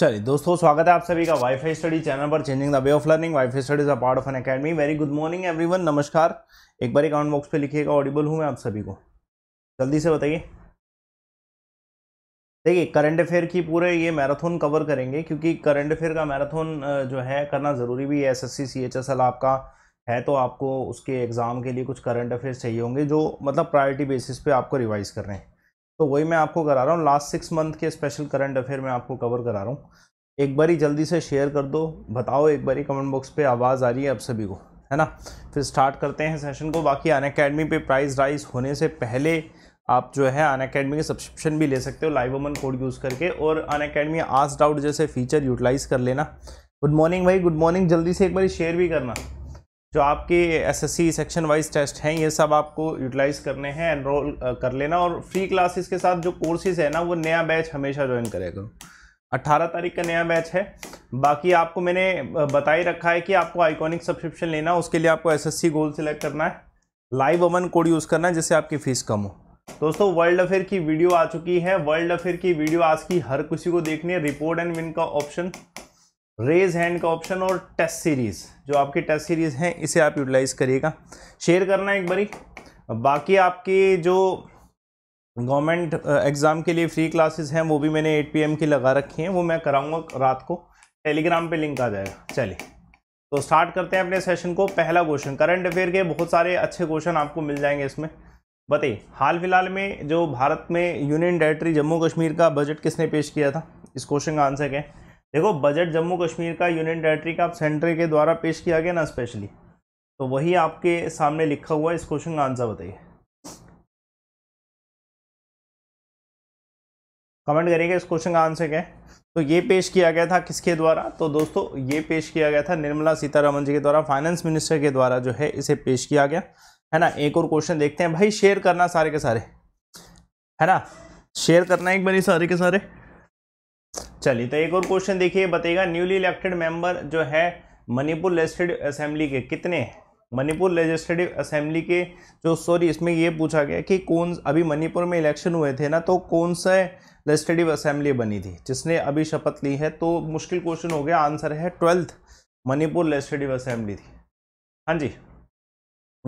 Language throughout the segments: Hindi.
चलिए दोस्तों स्वागत है आप सभी का वाईफाई स्टडी चैनल पर changing the way of learning WiFi studies a part of Unacademy very good morning everyone नमस्कार एक बार कमेंट बॉक्स पे लिखिएगा ऑडिबल हूँ मैं आप सभी को जल्दी से बताइए देखिए करंट अफेयर की पूरे ये मैराथन कवर करेंगे क्योंकि करंट अफेयर का मैराथन जो है करना ज़रूरी भी है S S C C H S L आपका है तो आपको उसके एग्ज़ाम के लिए कुछ करंट अफेयर चाहिए होंगे जो मतलब प्रायोरिटी बेसिस पे आपको रिवाइज़ कर रहे हैं तो वही मैं आपको करा रहा हूँ लास्ट सिक्स मंथ के स्पेशल करंट अफेयर मैं आपको कवर करा रहा हूँ एक बारी जल्दी से शेयर कर दो बताओ एक बारी कमेंट बॉक्स पे आवाज़ आ रही है आप सभी को है ना फिर स्टार्ट करते हैं सेशन को बाकी अन अकेडमी पर प्राइस राइज होने से पहले आप जो है अन अकेडमी के सब्सक्रिप्शन भी ले सकते हो लाइव ओमन कोड यूज़ करके और अन अकेडमी आस डाउट जैसे फीचर यूटिलाइज़ कर लेना गुड मॉर्निंग भाई गुड मॉर्निंग जल्दी से एक बार शेयर भी करना जो आपके एसएससी सेक्शन वाइज टेस्ट हैं ये सब आपको यूटिलाइज करने हैं एनरोल कर लेना और फ्री क्लासेस के साथ जो कोर्सेज है ना वो नया बैच हमेशा ज्वाइन करेगा अट्ठारह तारीख का नया बैच है बाकी आपको मैंने बता ही रखा है कि आपको आइकॉनिक सब्सक्रिप्शन लेना उसके लिए आपको एसएससी गोल सेलेक्ट करना है लाइव अमन कोड यूज़ करना है जिससे आपकी फ़ीस कम हो दोस्तों वर्ल्ड अफेयर की वीडियो आ चुकी है वर्ल्ड अफेयर की वीडियो आज की हर किसी को देखनी है रिपोर्ट एंड विन का ऑप्शन रेज हैंड का ऑप्शन और टेस्ट सीरीज़ जो आपकी टेस्ट सीरीज़ हैं इसे आप यूटिलाइज़ करिएगा शेयर करना एक बारी बाकी आपकी जो गवर्नमेंट एग्ज़ाम के लिए फ्री क्लासेस हैं वो भी मैंने 8 पीएम की लगा रखी हैं वो मैं कराऊंगा रात को टेलीग्राम पे लिंक आ जाएगा चलिए तो स्टार्ट करते हैं अपने सेशन को पहला क्वेश्चन करंट अफेयर के बहुत सारे अच्छे क्वेश्चन आपको मिल जाएंगे इसमें बताइए हाल फिलहाल में जो भारत में यूनियन टेरेटरी जम्मू कश्मीर का बजट किसने पेश किया था इस क्वेश्चन का आंसर क्या है देखो बजट जम्मू कश्मीर का यूनियन टेरेटरी का आप सेंटर के द्वारा पेश किया गया ना स्पेशली तो वही आपके सामने लिखा हुआ है इस क्वेश्चन का आंसर बताइए कमेंट करिएगा इस क्वेश्चन का आंसर क्या है तो ये पेश किया गया था किसके द्वारा तो दोस्तों ये पेश किया गया था निर्मला सीतारमन जी के द्वारा फाइनेंस मिनिस्टर के द्वारा जो है इसे पेश किया गया है ना एक और क्वेश्चन देखते हैं भाई शेयर करना सारे के सारे है ना शेयर करना एक बार सारे के सारे चलिए तो एक और क्वेश्चन देखिए बताइएगा न्यूली इलेक्टेड मेंबर जो है मणिपुर लेजिस्लेटिव असेंबली के कितने मणिपुर लेजिस्लेटिव असेंबली के जो सॉरी इसमें ये पूछा गया कि कौन अभी मणिपुर में इलेक्शन हुए थे ना तो कौन सा लेजिस्लेटिव असेंबली बनी थी जिसने अभी शपथ ली है तो मुश्किल क्वेश्चन हो गया आंसर है ट्वेल्थ मणिपुर लेजिस्लेटिव असेंबली थी हाँ जी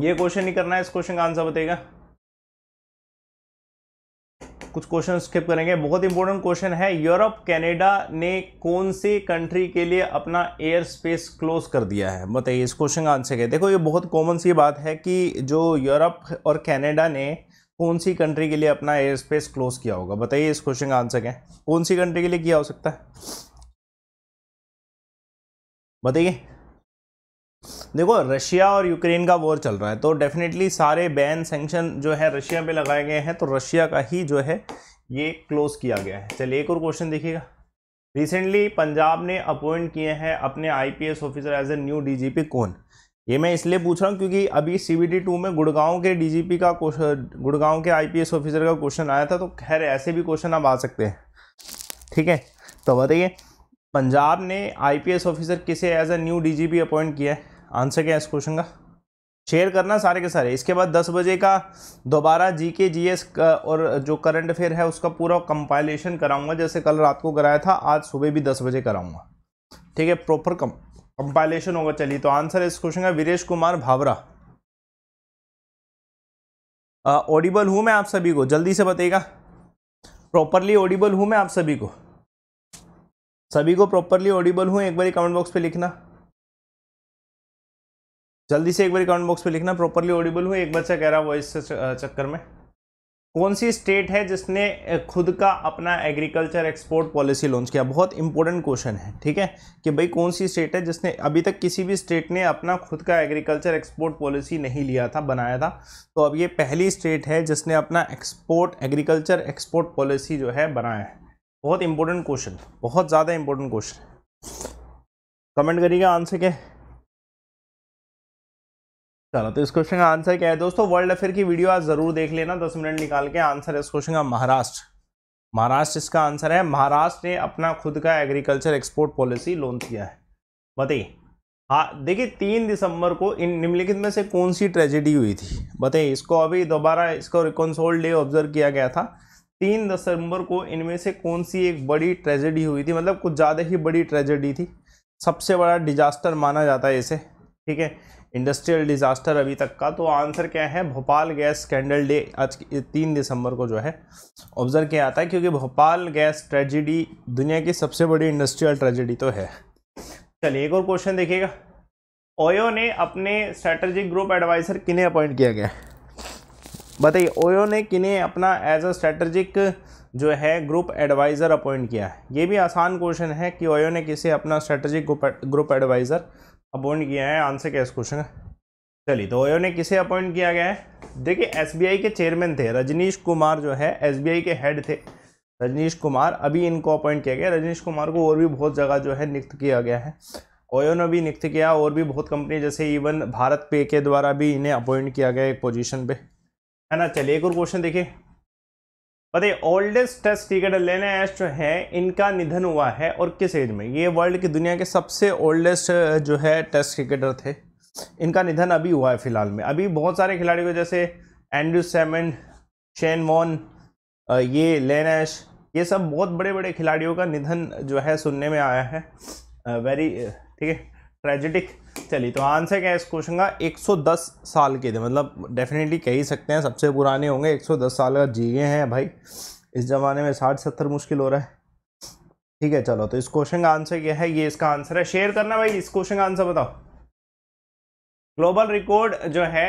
ये क्वेश्चन नहीं करना है इस क्वेश्चन का आंसर बताइएगा कुछ क्वेश्चन स्किप करेंगे बहुत इंपॉर्टेंट क्वेश्चन है यूरोप कनाडा ने कौन सी कंट्री के लिए अपना एयर स्पेस क्लोज कर दिया है बताइए इस क्वेश्चन का आंसर क्या देखो ये बहुत कॉमन सी बात है कि जो यूरोप और कनाडा ने कौन सी कंट्री के लिए अपना एयर स्पेस क्लोज किया होगा बताइए इस क्वेश्चन का आंसर क्या कौन सी कंट्री के लिए किया हो सकता है बताइए देखो रशिया और यूक्रेन का वॉर चल रहा है तो डेफिनेटली सारे बैन सेंक्शन जो है रशिया पे लगाए गए हैं तो रशिया का ही जो है ये क्लोज किया गया है चलिए एक और क्वेश्चन देखिएगा रिसेंटली पंजाब ने अपॉइंट किए हैं अपने IPS officer as a new DGP कौन ये मैं इसलिए पूछ रहा हूँ क्योंकि अभी सी टू में गुड़गांव के पी का गुड़गांव के एस ऑफिसर का क्वेश्चन आया था तो खैर ऐसे भी क्वेश्चन आप आ सकते हैं ठीक है तो बताइए पंजाब ने आईपीएस ऑफिसर किसे as a new DGP appoint किया है आंसर क्या है इस क्वेश्चन का शेयर करना सारे के सारे इसके बाद दस बजे का दोबारा जी के जी एस और जो करंट अफेयर है उसका पूरा कंपाइलेशन कराऊंगा जैसे कल रात को कराया था आज सुबह भी दस बजे कराऊंगा ठीक है प्रॉपर कम कंपाइलेशन होगा चलिए तो आंसर इस क्वेश्चन का वीरेश कुमार भावरा ऑडिबल हूँ मैं आप सभी को जल्दी से बताइएगा प्रॉपरली ऑडिबल हूँ मैं आप सभी को सभी को प्रॉपरली ऑडिबल हूँ एक बार कमेंट बॉक्स पर लिखना जल्दी से एक बार कमेंट बॉक्स पे लिखना प्रॉपरली ऑडिबल हुई एक बच्चा कह रहा वॉइस चक्कर में कौन सी स्टेट है जिसने खुद का अपना एग्रीकल्चर एक्सपोर्ट पॉलिसी लॉन्च किया बहुत इंपॉर्टेंट क्वेश्चन है ठीक है कि भाई कौन सी स्टेट है जिसने अभी तक किसी भी स्टेट ने अपना खुद का एग्रीकल्चर एक्सपोर्ट पॉलिसी नहीं लिया था बनाया था तो अब ये पहली स्टेट है जिसने अपना एक्सपोर्ट एग्रीकल्चर एक्सपोर्ट पॉलिसी जो है बनाया है बहुत इंपॉर्टेंट क्वेश्चन बहुत ज़्यादा इंपॉर्टेंट क्वेश्चन कमेंट करिएगा आंसर के चलो तो इस क्वेश्चन का आंसर क्या है दोस्तों वर्ल्ड अफेयर की वीडियो आज जरूर देख लेना दस मिनट निकाल के आंसर है इस क्वेश्चन का महाराष्ट्र महाराष्ट्र इसका आंसर है महाराष्ट्र ने अपना खुद का एग्रीकल्चर एक्सपोर्ट पॉलिसी लॉन्च किया है बताइए हाँ देखिए तीन दिसंबर को इन निम्नलिखित में से कौन सी ट्रेजेडी हुई थी बताइए इसको अभी दोबारा इसको रिकॉन्सोल्ड डे ऑब्जर्व किया गया था तीन दिसंबर को इनमें से कौन सी एक बड़ी ट्रेजेडी हुई थी मतलब कुछ ज़्यादा ही बड़ी ट्रेजेडी थी सबसे बड़ा डिजास्टर माना जाता है इसे ठीक है इंडस्ट्रियल डिज़ास्टर अभी तक का तो आंसर क्या है भोपाल गैस स्कैंडल डे आज तीन दिसंबर को जो है ऑब्जर्व किया जाता है क्योंकि भोपाल गैस ट्रेजिडी दुनिया की सबसे बड़ी इंडस्ट्रियल ट्रेजिडी तो है चलिए एक और क्वेश्चन देखिएगा ओयो ने अपने स्ट्रेटेजिक ग्रुप एडवाइज़र किन्हें अपॉइंट किया गया बताइए ओयो ने किन्हें अपना एज अ स्ट्रेटेजिक जो है ग्रुप एडवाइज़र अपॉइंट किया है ये भी आसान क्वेश्चन है कि ओयो ने किसे अपना स्ट्रेटजिक ग्रुप एडवाइज़र अपॉइंट किया है आंसर क्या इस क्वेश्चन का चलिए तो ओयो ने किसे अपॉइंट किया गया है देखिए एसबीआई के चेयरमैन थे रजनीश कुमार जो है एसबीआई के हेड थे रजनीश कुमार अभी इनको अपॉइंट किया गया रजनीश कुमार को और भी बहुत जगह जो है नियुक्त किया गया है ओयो ने भी नियुक्त किया और भी बहुत कंपनी जैसे इवन भारत पे के द्वारा भी इन्हें अपॉइंट किया गया एक पोजिशन पे है ना चलिए एक और क्वेश्चन देखिए बताइए ओल्डेस्ट टेस्ट क्रिकेटर लेना एश जो है इनका निधन हुआ है और किस एज में ये वर्ल्ड की दुनिया के सबसे ओल्डेस्ट जो है टेस्ट क्रिकेटर थे इनका निधन अभी हुआ है फिलहाल में अभी बहुत सारे खिलाड़ियों को जैसे एंड्रू सेमन शेन वॉन ये लेनैश ये सब बहुत बड़े बड़े खिलाड़ियों का निधन जो है सुनने में आया है वेरी ठीक है ट्रेजिटिक चलिए तो आंसर क्या है इस क्वेश्चन का 110 साल के थे मतलब डेफिनेटली कह ही सकते हैं सबसे पुराने होंगे 110 साल का जिए हैं भाई इस ज़माने में साठ सत्तर मुश्किल हो रहा है ठीक है चलो तो इस क्वेश्चन का आंसर क्या है ये इसका आंसर है शेयर करना भाई इस क्वेश्चन का आंसर बताओ ग्लोबल रिकॉर्ड जो है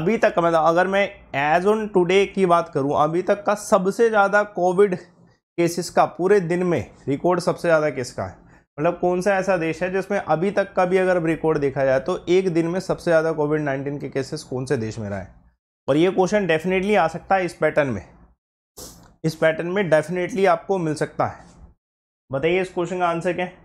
अभी तक मतलब अगर मैं एज ऑन टूडे की बात करूँ अभी तक का सबसे ज़्यादा कोविड केसेस का पूरे दिन में रिकॉर्ड सबसे ज़्यादा किसका है मतलब कौन सा ऐसा देश है जिसमें अभी तक का भी अगर रिकॉर्ड देखा जाए तो एक दिन में सबसे ज़्यादा कोविड नाइन्टीन के केसेस कौन से देश में रहा है और ये क्वेश्चन डेफिनेटली आ सकता है इस पैटर्न में इस पैटर्न में डेफिनेटली आपको मिल सकता है बताइए इस क्वेश्चन का आंसर क्या है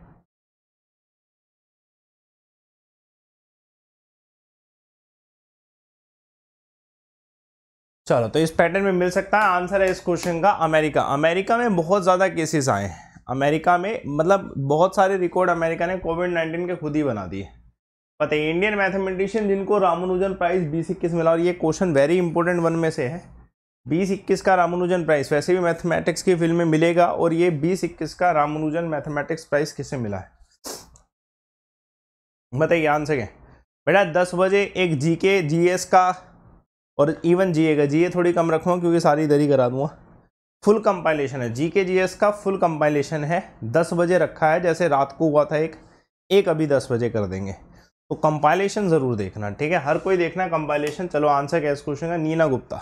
चलो तो इस पैटर्न में मिल सकता है आंसर है इस क्वेश्चन का अमेरिका अमेरिका में बहुत ज़्यादा केसेस आए हैं अमेरिका में मतलब बहुत सारे रिकॉर्ड अमेरिका ने कोविड नाइन्टीन के खुद ही बना दिए पता है इंडियन मैथमेटिशियन जिनको रामानुजन प्राइज बीस इक्कीस मिला और ये क्वेश्चन वेरी इंपॉर्टेंट वन में से है बीस इक्कीस का रामानुजन प्राइस वैसे भी मैथमेटिक्स की फील्ड में मिलेगा और ये बीस इक्कीस का रामानुजन मैथमेटिक्स प्राइस किसे मिला है बताइए आंसर क्या बेटा दस बजे एक जी के जी एस का और इवन जीए का जीए थोड़ी कम रखूँगा क्योंकि सारी इधर ही करा दूँगा फुल कंपाइलेशन है जी के जी एस का फुल कंपाइलेशन है दस बजे रखा है जैसे रात को हुआ था एक एक अभी दस बजे कर देंगे तो कंपाइलेशन ज़रूर देखना ठीक है हर कोई देखना कंपाइलेशन चलो आंसर क्या इस क्वेश्चन का नीना गुप्ता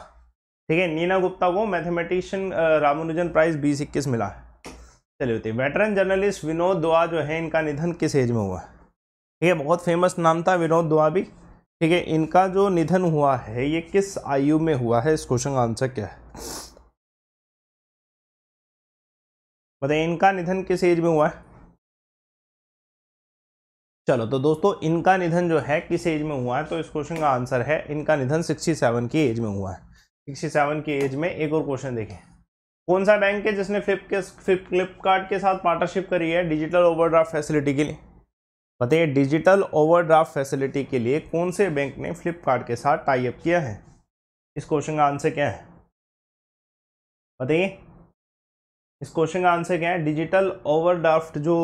ठीक है नीना गुप्ता को मैथमेटिशियन रामानुजन प्राइज बीस इक्कीस मिला है चलिए होती वेटरन जर्नलिस्ट विनोद दुआ जो है इनका निधन किस एज में हुआ है ठीक है बहुत फेमस नाम था विनोद दुआ भी ठीक है इनका जो निधन हुआ है ये किस आयु में हुआ है इस क्वेश्चन का आंसर क्या है बताइए इनका निधन किस एज में हुआ है चलो तो दोस्तों इनका निधन जो है किस एज में हुआ है तो इस क्वेश्चन का आंसर है इनका निधन सिक्सटी सेवन की एज में हुआ है सिक्सटी सेवन की एज में एक और क्वेश्चन देखें कौन सा बैंक है जिसने फ्लिप के फ्लिप फ्लिपकार्ट के साथ पार्टनरशिप करी है डिजिटल ओवरड्राफ्ट फैसिलिटी के लिए बताइए डिजिटल ओवरड्राफ्ट फैसिलिटी के लिए कौन से बैंक ने फ्लिपकार्ट के साथ टाइप किया है इस क्वेश्चन का आंसर क्या है बताइए इस क्वेश्चन का आंसर क्या है डिजिटल ओवरड्राफ्ट जो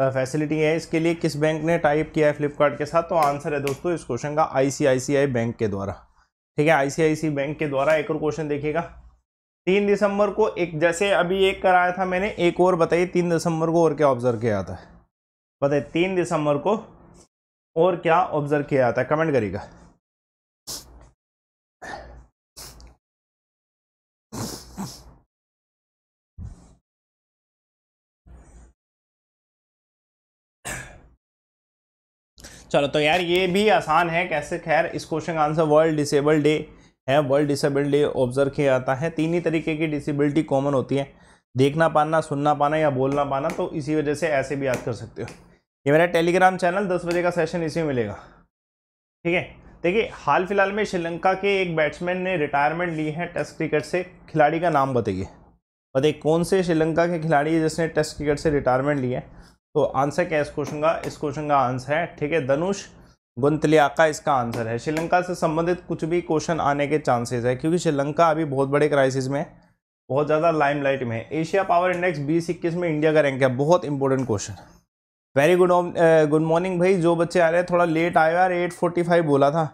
फैसिलिटी है इसके लिए किस बैंक ने टाइप किया है फ्लिपकार्ट के साथ तो आंसर है दोस्तों इस क्वेश्चन का आईसीआईसीआई बैंक के द्वारा ठीक है आईसीआईसी बैंक के द्वारा एक और क्वेश्चन देखिएगा तीन दिसंबर को एक जैसे अभी एक कराया था मैंने एक और बताइए तीन दिसंबर को और क्या ऑब्जर्व किया जाता है बताइए तीन दिसंबर को और क्या ऑब्जर्व किया जाता है कमेंट करिएगा चलो तो यार ये भी आसान है कैसे खैर इस क्वेश्चन का आंसर वर्ल्ड डिसेबल डे है वर्ल्ड डिसेबल डे ऑब्जर्व किया जाता है तीन ही तरीके की डिसेबिलिटी कॉमन होती है देखना पाना सुनना पाना या बोलना पाना तो इसी वजह से ऐसे भी याद कर सकते हो ये मेरा टेलीग्राम चैनल दस बजे का सेशन इसी में मिलेगा ठीक है देखिए हाल फिलहाल में श्रीलंका के एक बैट्समैन ने रिटायरमेंट ली है टेस्ट क्रिकेट से खिलाड़ी का नाम बताइए बताइए कौन से श्रीलंका के खिलाड़ी जिसने टेस्ट क्रिकेट से रिटायरमेंट लिया है तो आंसर क्या है इस क्वेश्चन का इस क्वेश्चन का आंसर है ठीक है धनुष गुंतलिया का इसका आंसर है श्रीलंका से संबंधित कुछ भी क्वेश्चन आने के चांसेस है क्योंकि श्रीलंका अभी बहुत बड़े क्राइसिस में बहुत ज़्यादा लाइमलाइट में है एशिया पावर इंडेक्स बीस इक्कीस में इंडिया का रैंक है बहुत important question very good good morning भाई जो बच्चे आ रहे हैं थोड़ा लेट आया यार एट फोर्टी फाइव बोला था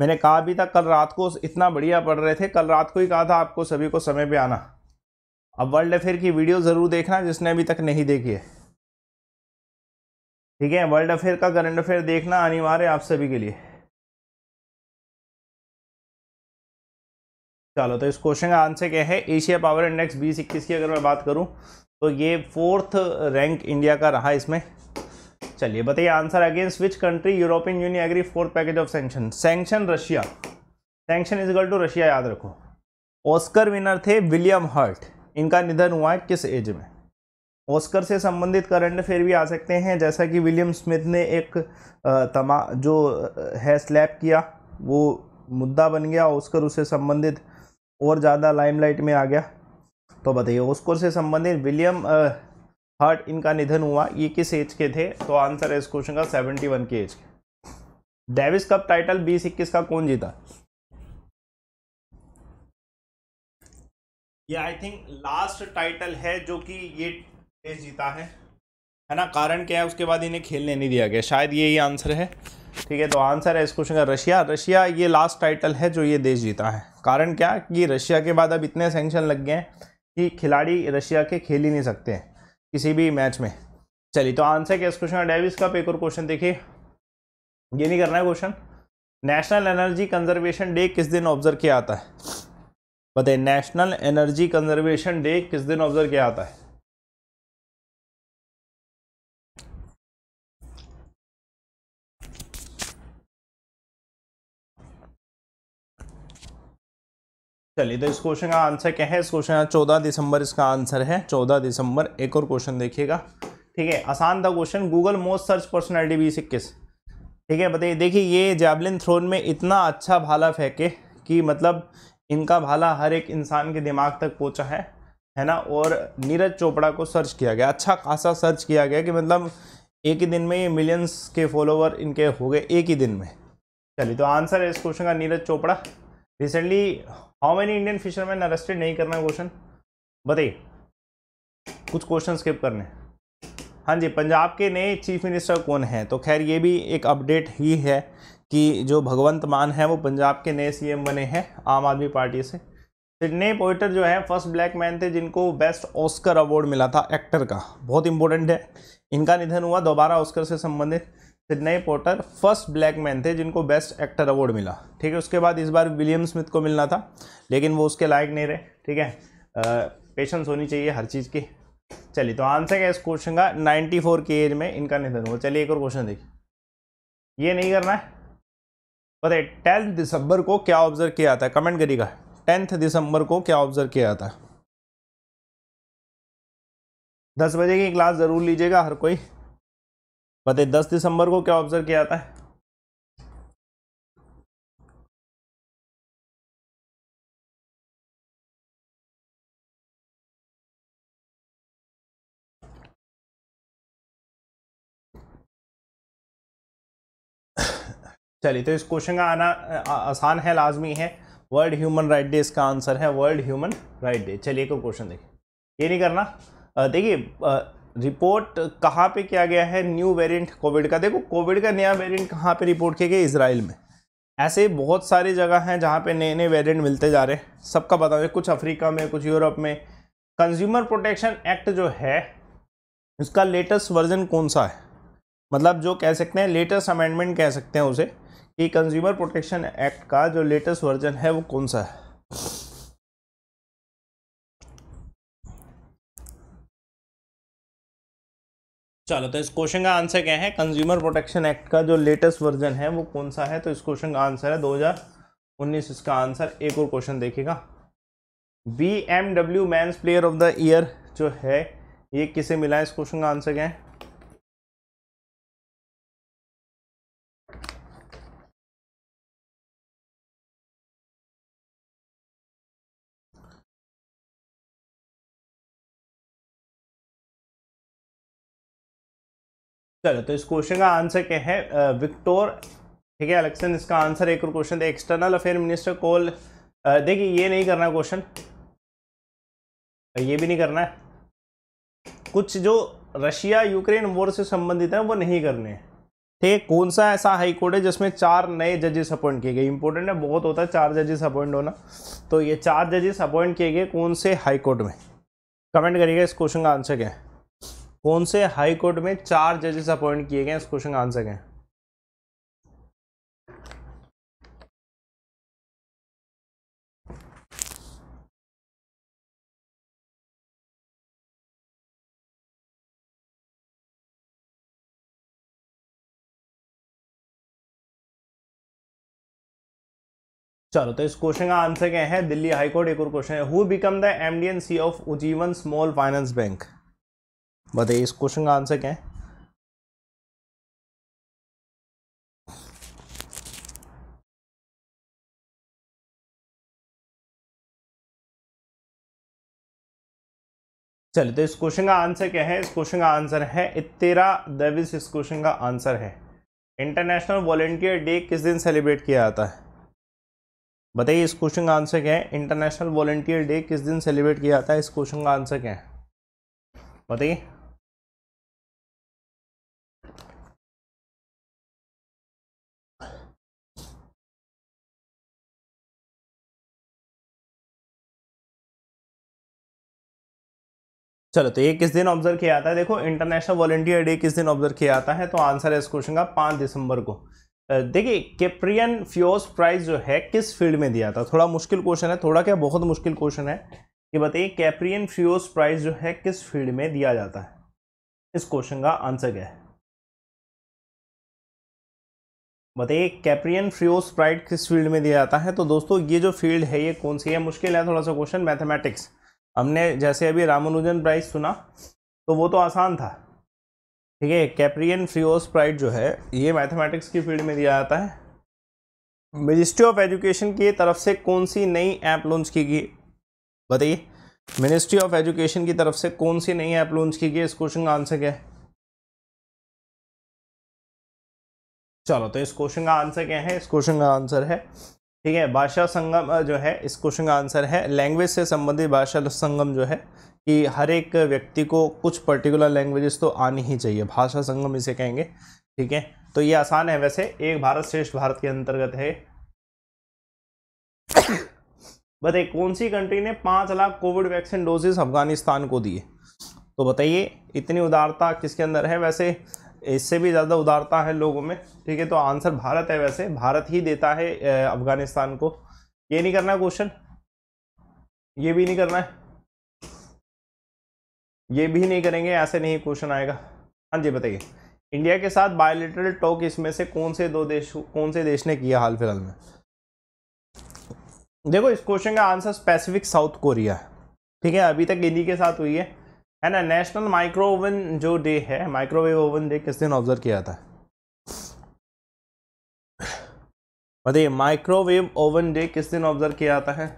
मैंने कहा भी था कल रात को इतना बढ़िया पढ़ रहे थे कल रात को ही कहा था आपको सभी को समय पे आना अब वर्ल्ड अफेयर की वीडियो ज़रूर देखना जिसने अभी तक नहीं देखी है ठीक है वर्ल्ड अफेयर का करंट अफेयर देखना अनिवार्य आप सभी के लिए चलो तो इस क्वेश्चन का आंसर क्या है एशिया पावर इंडेक्स बीस इक्कीस की अगर मैं बात करूं तो ये फोर्थ रैंक इंडिया का रहा इसमें चलिए बताइए answer against which country European Union agree fourth package of sanction sanction Russia sanction is equal to Russia याद रखो ऑस्कर विनर थे विलियम हर्ट इनका निधन हुआ है किस एज में ऑस्कर से संबंधित करंट अफेयर भी आ सकते हैं जैसा कि विलियम स्मिथ ने एक तमा जो है स्लैप किया वो मुद्दा बन गया ऑस्कर उससे संबंधित और ज़्यादा लाइमलाइट में आ गया तो बताइए ऑस्कर से संबंधित विलियम हर्ट इनका निधन हुआ ये किस एज के थे तो आंसर है इस क्वेश्चन का सेवेंटी वन के एज के डेविस कप टाइटल बीस इक्कीस का कौन जीता ये आई थिंक लास्ट टाइटल है जो कि ये देश जीता है है ना कारण क्या है उसके बाद इन्हें खेलने नहीं दिया गया शायद ये ही आंसर है ठीक है तो आंसर है इस क्वेश्चन का रशिया रशिया ये लास्ट टाइटल है जो ये देश जीता है कारण क्या कि रशिया के बाद अब इतने सेंक्शन लग गए हैं कि खिलाड़ी रशिया के खेल ही नहीं सकते हैं किसी भी मैच में चलिए तो आंसर क्या इस क्वेश्चन का डेविस कप एक और क्वेश्चन देखिए ये नहीं करना है question national energy conservation day किस दिन ऑब्जर्व किया आता है बताइए नेशनल एनर्जी कंजर्वेशन डे किस दिन ऑब्जर्व किया आता है चलिए तो इस क्वेश्चन का आंसर क्या है इस क्वेश्चन का चौदह दिसंबर इसका आंसर है चौदह दिसंबर एक और क्वेश्चन देखिएगा ठीक है आसान था question Google most search personality बीस इक्कीस ठीक है बताइए देखिए ये जैवलिन थ्रोन में इतना अच्छा भाला फेंके कि मतलब इनका भाला हर एक इंसान के दिमाग तक पहुँचा है है ना और नीरज चोपड़ा को सर्च किया गया अच्छा खासा सर्च किया गया कि मतलब एक ही दिन में ये मिलियंस के फॉलोवर इनके हो गए एक ही दिन में चलिए तो आंसर है इस क्वेश्चन का Neeraj Chopra recently how many Indian fisherman arrested नहीं करना क्वेश्चन बताइए कुछ क्वेश्चन स्किप करने हाँ जी पंजाब के नए चीफ मिनिस्टर कौन हैं तो खैर ये भी एक अपडेट ही है कि जो भगवंत मान है वो पंजाब के नए सीएम बने हैं आम आदमी पार्टी से सिडने पोइटर जो है फर्स्ट ब्लैक मैन थे जिनको बेस्ट ऑस्कर अवार्ड मिला था एक्टर का बहुत इंपॉर्टेंट है इनका निधन हुआ दोबारा ऑस्कर से संबंधित Sidney Poitier first black man थे जिनको बेस्ट एक्टर अवार्ड मिला ठीक है उसके बाद इस बार विलियम स्मिथ को मिलना था लेकिन वो उसके लायक नहीं रहे ठीक है पेशेंस होनी चाहिए हर चीज़ की चलिए तो आंसर क्या इस क्वेश्चन का 94 की एज में इनका निधन हुआ चलिए एक और क्वेश्चन देखिए ये नहीं करना है बताइए टेंथ दिसंबर को क्या ऑब्जर्व किया जाता है कमेंट करिएगा टेंथ दिसंबर को क्या ऑब्जर्व किया जाता है दस बजे की क्लास ज़रूर लीजिएगा हर कोई बताइए दस दिसंबर को क्या ऑब्जर्व किया जाता है चलिए तो इस क्वेश्चन का आना आसान है लाजमी है वर्ल्ड ह्यूमन राइट डे इसका आंसर है वर्ल्ड ह्यूमन राइट डे चलिए एक क्वेश्चन देखिए ये नहीं करना देखिए रिपोर्ट कहाँ पे किया गया है न्यू वेरिएंट कोविड का देखो कोविड का नया वेरिएंट कहाँ पे रिपोर्ट किया गया इसराइल में ऐसे बहुत सारी जगह हैं जहाँ पे नए नए वेरिएंट मिलते जा रहे हैं सबका दें कुछ अफ्रीका में कुछ यूरोप में कंज्यूमर प्रोटेक्शन एक्ट जो है उसका लेटेस्ट वर्जन कौन सा है मतलब जो कह सकते हैं लेटेस्ट अमेंडमेंट कह सकते हैं उसे कि कंज्यूमर प्रोटेक्शन एक्ट का जो लेटेस्ट वर्जन है वो कौन सा है चलो तो इस क्वेश्चन का आंसर क्या है कंज्यूमर प्रोटेक्शन एक्ट का जो लेटेस्ट वर्जन है वो कौन सा है तो इस क्वेश्चन का आंसर है 2019 इसका आंसर एक और क्वेश्चन देखिएगा बी एम डब्ल्यू मैं प्लेयर ऑफ द ईयर जो है ये किसे मिला है इस क्वेश्चन का आंसर क्या है चलो तो इस क्वेश्चन का आंसर क्या है विक्टोर ठीक है अलेक्सन इसका आंसर एक और क्वेश्चन था एक्सटर्नल अफेयर मिनिस्टर कॉल देखिए ये नहीं करना क्वेश्चन ये भी नहीं करना है कुछ जो रशिया यूक्रेन वॉर से संबंधित है वो नहीं करने हैं ठीक है कौन सा ऐसा हाई कोर्ट है जिसमें चार नए जजेस अपॉइंट किए गए इंपॉर्टेंट है बहुत होता है चार जजेस अपॉइंट होना तो ये चार जजेस अपॉइंट किए गए कौन से हाई कोर्ट में कमेंट करिएगा इस क्वेश्चन का आंसर क्या है कौन से हाई कोर्ट में चार जजेस अपॉइंट किए गए इस क्वेश्चन का आंसर है चलो तो इस क्वेश्चन का आंसर क्या है दिल्ली हाईकोर्ट एक और क्वेश्चन है who become the MD and C of Ujjivan small finance bank बताइए इस क्वेश्चन का आंसर क्या है चलिए तो इस क्वेश्चन का आंसर क्या है इस क्वेश्चन का आंसर है इतेरा दविस इस क्वेश्चन का आंसर है इंटरनेशनल वॉलेंटियर डे किस दिन सेलिब्रेट किया जाता है बताइए इस क्वेश्चन का आंसर क्या है इंटरनेशनल वॉलेंटियर डे किस दिन सेलिब्रेट किया जाता है इस क्वेश्चन का आंसर क्या है बताइए चलो तो ये किस दिन ऑब्जर्व किया जाता है देखो इंटरनेशनल वॉलेंटियर डे किस दिन ऑब्जर्व किया जाता है तो आंसर है इस क्वेश्चन का पाँच दिसंबर को देखिए केप्रियन फ्योस प्राइज जो है किस फील्ड में दिया था थोड़ा मुश्किल क्वेश्चन है थोड़ा क्या बहुत मुश्किल क्वेश्चन है कि बताइए कैप्रियन फ्योस प्राइज जो है किस फील्ड में दिया जाता है इस क्वेश्चन का आंसर क्या है बताइए कैप्रियन फ्रियोस प्राइड किस फील्ड में दिया जाता है तो दोस्तों ये जो फील्ड है ये कौन सी है मुश्किल है थोड़ा सा क्वेश्चन मैथमेटिक्स हमने जैसे अभी रामानुजन प्राइस सुना तो वो तो आसान था ठीक है कैप्रियन फ्रियोस प्राइड जो है ये मैथमेटिक्स की फील्ड में दिया जाता है मिनिस्ट्री ऑफ एजुकेशन की तरफ से कौन सी नई ऐप लॉन्च की गई बताइए मिनिस्ट्री ऑफ एजुकेशन की तरफ से कौन सी नई ऐप लॉन्च की गई इस क्वेश्चन का आंसर क्या है चलो तो इस क्वेश्चन का आंसर क्या है इस क्वेश्चन का आंसर है ठीक है भाषा संगम जो है इस क्वेश्चन का आंसर है लैंग्वेज से संबंधित भाषा संगम जो है कि हर एक व्यक्ति को कुछ पर्टिकुलर लैंग्वेजेस तो आनी ही चाहिए भाषा संगम इसे कहेंगे ठीक है तो ये आसान है वैसे एक भारत श्रेष्ठ भारत के अंतर्गत है बताइए कौन सी कंट्री ने पाँच lakh COVID vaccine doses Afghanistan को दिए तो बताइए इतनी उदारता किसके अंदर है वैसे इससे भी ज़्यादा उदारता है लोगों में ठीक है तो आंसर भारत है वैसे भारत ही देता है अफगानिस्तान को ये नहीं करना क्वेश्चन ये भी नहीं करना है ये भी नहीं करेंगे ऐसे नहीं क्वेश्चन आएगा हाँ जी बताइए इंडिया के साथ बायोलिटरल टॉक इसमें से कौन से दो देश कौन से देश ने किया हाल फिलहाल में देखो इस क्वेश्चन का आंसर स्पेसिफिक साउथ कोरिया है ठीक है अभी तक इन्हीं के साथ हुई है है ना नेशनल माइक्रो ओवन जो डे है माइक्रोवेव ओवन डे किस दिन ऑब्जर्व किया था बताइए माइक्रोवेव ओवन डे किस दिन ऑब्जर्व किया जाता है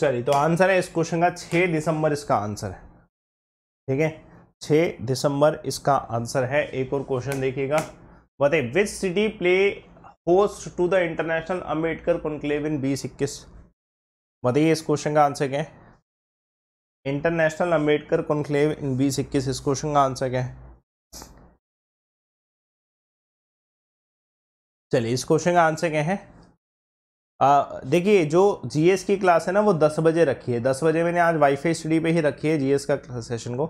चलिए तो आंसर है इस क्वेश्चन का 6 दिसंबर इसका आंसर है ठीक है छः दिसंबर इसका आंसर है एक और क्वेश्चन देखिएगा बताए which city play host to the international Ambedkar conclave in बीस इक्कीस बताइए इस क्वेश्चन का आंसर क्या है इंटरनेशनल अम्बेडकर कॉन्क्लेव इन बीस इक्कीस इस क्वेश्चन का आंसर क्या है चलिए इस क्वेश्चन का आंसर क्या है देखिए जो जीएस की क्लास है ना वो दस बजे रखी है दस बजे मैंने आज वाईफाई स्टडी पे ही रखी है जीएस का सेशन को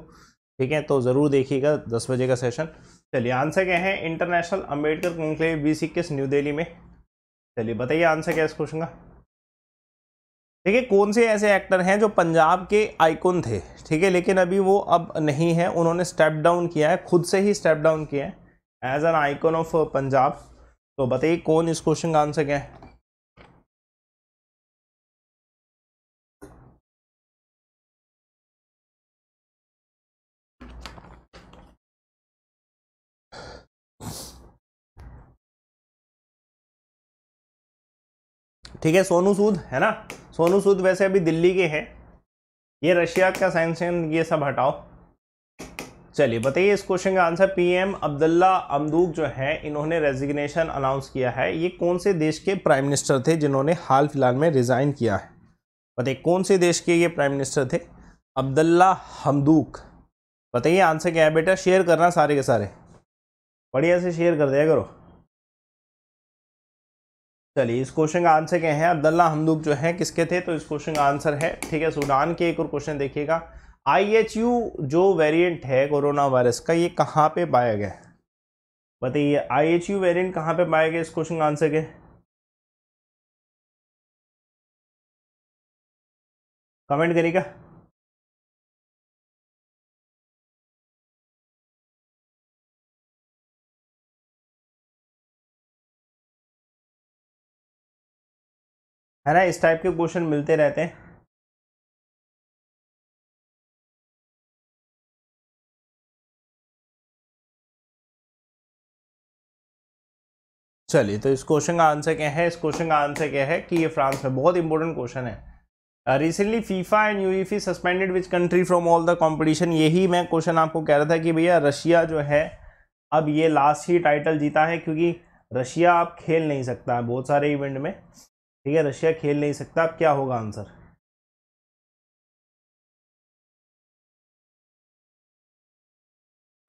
ठीक है तो ज़रूर देखिएगा दस बजे का सेशन चलिए आंसर क्या है इंटरनेशनल अम्बेडकर कॉन्क्लेव बीस इक्कीस न्यू दिल्ली में चलिए बताइए आंसर क्या है इस क्वेश्चन का देखिए कौन से ऐसे एक्टर हैं जो पंजाब के आइकॉन थे ठीक है लेकिन अभी वो अब नहीं है उन्होंने स्टेप डाउन किया है खुद से ही स्टेप डाउन किया है as an icon of Punjab तो बताइए कौन इस क्वेश्चन का आंसर क्या है ठीक है सोनू सूद है ना सोनू सूद वैसे अभी दिल्ली के हैं ये रशिया का सैंक्शन ये सब हटाओ चलिए बताइए इस क्वेश्चन का आंसर पीएम अब्दुल्ला अमदूक जो है इन्होंने रेजिग्नेशन अनाउंस किया है ये कौन से देश के प्राइम मिनिस्टर थे जिन्होंने हाल फिलहाल में रिज़ाइन किया है बताइए कौन से देश के ये प्राइम मिनिस्टर थे अब्दुल्ला हमदूक बताइए आंसर क्या है बेटा शेयर करना सारे के सारे बढ़िया से शेयर कर दिया करो चलिए इस क्वेश्चन का आंसर क्या है अब्दुल्ला हमदूक जो है किसके थे तो इस क्वेश्चन का आंसर है ठीक है सूडान के एक और क्वेश्चन देखिएगा यू जो वेरिएंट है कोरोना वायरस का ये कहाँ पे पाया गया आई बताइए आईएचयू वेरियंट कहाँ पे पाया गया इस क्वेश्चन का आंसर के कमेंट करिएगा है ना इस टाइप के क्वेश्चन मिलते रहते हैं चलिए तो इस क्वेश्चन का आंसर क्या है इस क्वेश्चन का आंसर क्या है कि ये फ्रांस में बहुत इंपॉर्टेंट क्वेश्चन है recently FIFA and UEFA suspended which country from all the competition यही मैं क्वेश्चन आपको कह रहा था कि भैया रशिया जो है अब ये लास्ट ही टाइटल जीता है क्योंकि रशिया आप खेल नहीं सकता बहुत सारे इवेंट में ठीक है रशिया खेल नहीं सकता अब क्या होगा आंसर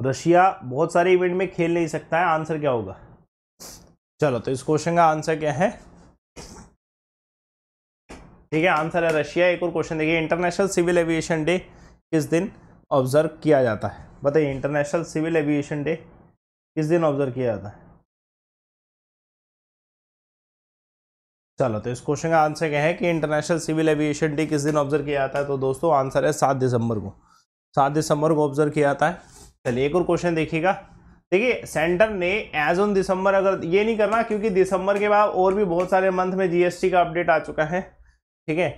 रशिया बहुत सारे इवेंट में खेल नहीं सकता है आंसर क्या होगा चलो तो इस क्वेश्चन का आंसर क्या है ठीक है आंसर है रशिया एक और क्वेश्चन देखिए इंटरनेशनल सिविल एविएशन डे किस दिन ऑब्जर्व किया जाता है बताइए इंटरनेशनल सिविल एविएशन डे किस दिन ऑब्जर्व किया जाता है चलो तो इस क्वेश्चन का आंसर क्या है कि इंटरनेशनल सिविल एविएशन डे किस दिन ऑब्जर्व किया जाता है तो दोस्तों आंसर है सात दिसंबर को सात दिसंबर को ऑब्जर्व किया जाता है चलिए एक और क्वेश्चन देखिएगा देखिए सेंटर ने एज ऑन दिसंबर अगर ये नहीं करना क्योंकि दिसंबर के बाद और भी बहुत सारे मंथ में जीएसटी का अपडेट आ चुका है ठीक है